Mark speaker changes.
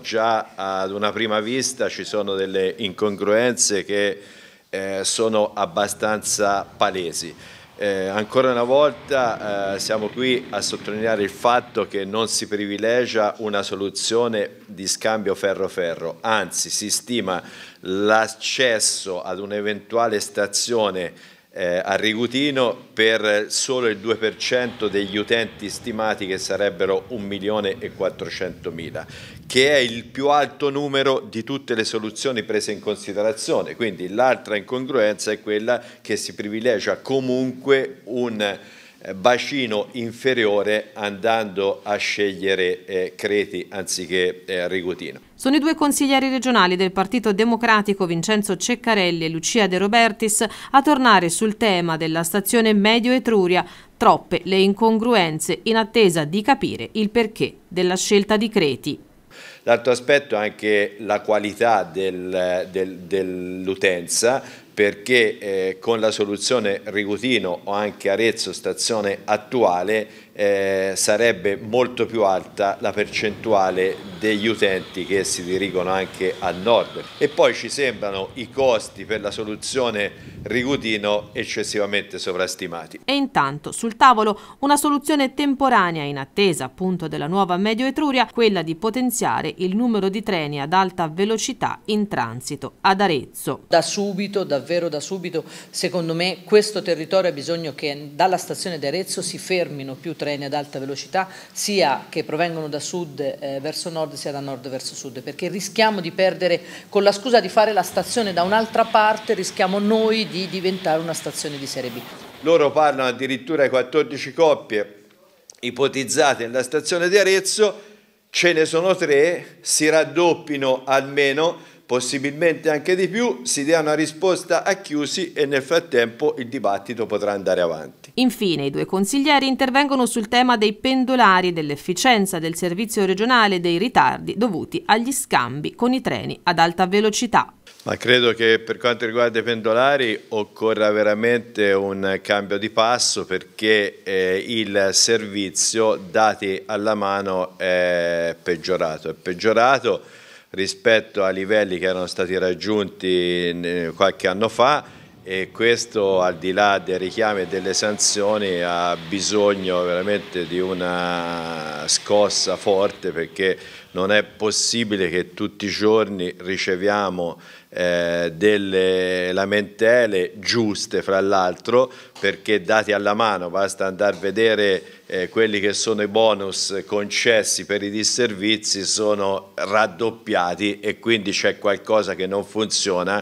Speaker 1: Già ad una prima vista ci sono delle incongruenze che eh, sono abbastanza palesi. Eh, ancora una volta eh, siamo qui a sottolineare il fatto che non si privilegia una soluzione di scambio ferro-ferro, anzi si stima l'accesso ad un'eventuale stazione eh, a Rigutino per solo il 2% degli utenti stimati che sarebbero 1.400.000, che è il più alto numero di tutte le soluzioni prese in considerazione. Quindi l'altra incongruenza è quella che si privilegia comunque un eh, bacino inferiore andando a scegliere eh, Creti anziché eh,
Speaker 2: Rigutino. Sono i due consiglieri regionali del Partito Democratico Vincenzo Ceccarelli e Lucia De Robertis a tornare sul tema della stazione Medio Etruria, troppe le incongruenze in attesa di capire il perché della scelta di Creti.
Speaker 1: L'altro aspetto è anche la qualità del, del, dell'utenza, perché eh, con la soluzione Rigutino o anche Arezzo stazione attuale eh, sarebbe molto più alta la percentuale degli utenti che si dirigono anche al nord e poi ci sembrano i costi per la soluzione Rigutino eccessivamente sovrastimati.
Speaker 2: E intanto sul tavolo una soluzione temporanea in attesa appunto della nuova Medio Etruria, quella di potenziare il numero di treni ad alta velocità in transito ad Arezzo. Da subito davvero davvero da subito, secondo me questo territorio ha bisogno che dalla stazione di Arezzo si fermino più treni ad alta velocità, sia che provengono da sud eh, verso nord, sia da nord verso sud, perché rischiamo di perdere, con la scusa di fare la stazione da un'altra parte, rischiamo noi di diventare una stazione di serie B.
Speaker 1: Loro parlano addirittura di 14 coppie ipotizzate nella stazione di Arezzo, ce ne sono tre, si raddoppino almeno possibilmente anche di più, si dia una risposta a Chiusi e nel frattempo il dibattito potrà andare avanti.
Speaker 2: Infine i due consiglieri intervengono sul tema dei pendolari, dell'efficienza del servizio regionale e dei ritardi dovuti agli scambi con i treni ad alta velocità.
Speaker 1: Ma credo che per quanto riguarda i pendolari occorra veramente un cambio di passo perché eh, il servizio dati alla mano è peggiorato. È peggiorato rispetto ai livelli che erano stati raggiunti eh, qualche anno fa e questo al di là dei richiami e delle sanzioni ha bisogno veramente di una scossa forte perché non è possibile che tutti i giorni riceviamo eh, delle lamentele giuste fra l'altro perché dati alla mano basta andare a vedere eh, quelli che sono i bonus concessi per i disservizi sono raddoppiati e quindi c'è qualcosa che non funziona